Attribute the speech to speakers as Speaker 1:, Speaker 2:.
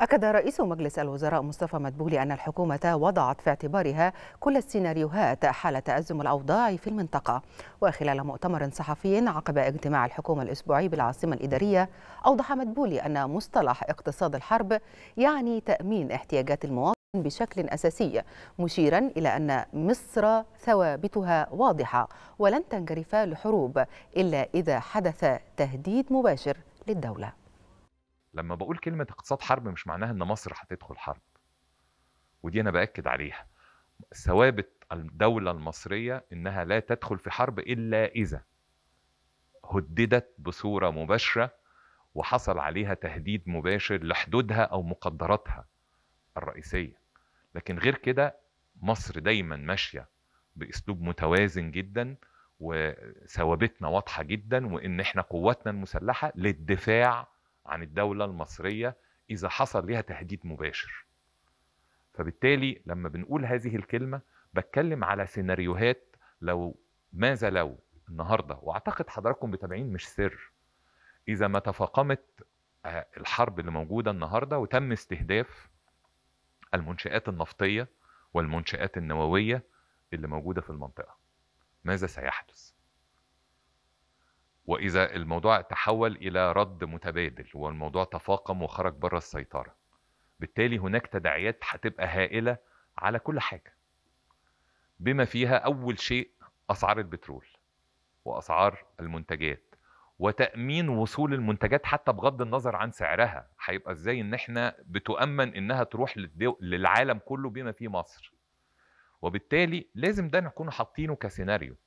Speaker 1: أكد رئيس مجلس الوزراء مصطفى مدبولي أن الحكومة وضعت في اعتبارها كل السيناريوهات حال تأزم الأوضاع في المنطقة وخلال مؤتمر صحفي عقب اجتماع الحكومة الأسبوعي بالعاصمة الإدارية أوضح مدبولي أن مصطلح اقتصاد الحرب يعني تأمين احتياجات المواطن بشكل أساسي مشيرا إلى أن مصر ثوابتها واضحة ولن تنجرف لحروب إلا إذا حدث تهديد مباشر للدولة
Speaker 2: لما بقول كلمة اقتصاد حرب مش معناها ان مصر هتدخل حرب ودي انا باكد عليها ثوابت الدولة المصرية انها لا تدخل في حرب الا اذا هددت بصورة مباشرة وحصل عليها تهديد مباشر لحدودها او مقدراتها الرئيسية لكن غير كده مصر دايما ماشية باسلوب متوازن جدا وثوابتنا واضحة جدا وان احنا قواتنا المسلحة للدفاع عن الدولة المصرية إذا حصل لها تهديد مباشر فبالتالي لما بنقول هذه الكلمة بتكلم على سيناريوهات لو ماذا لو النهاردة وأعتقد حضراتكم متابعين مش سر إذا ما تفاقمت آه، الحرب اللي موجودة النهاردة وتم استهداف المنشآت النفطية والمنشآت النووية اللي موجودة في المنطقة ماذا سيحدث؟ واذا الموضوع تحول الى رد متبادل والموضوع تفاقم وخرج بره السيطره بالتالي هناك تداعيات هتبقى هائله على كل حاجه بما فيها اول شيء اسعار البترول واسعار المنتجات وتامين وصول المنتجات حتى بغض النظر عن سعرها هيبقى ازاي ان احنا بتؤمن انها تروح للعالم كله بما فيه مصر وبالتالي لازم ده نكون حاطينه كسيناريو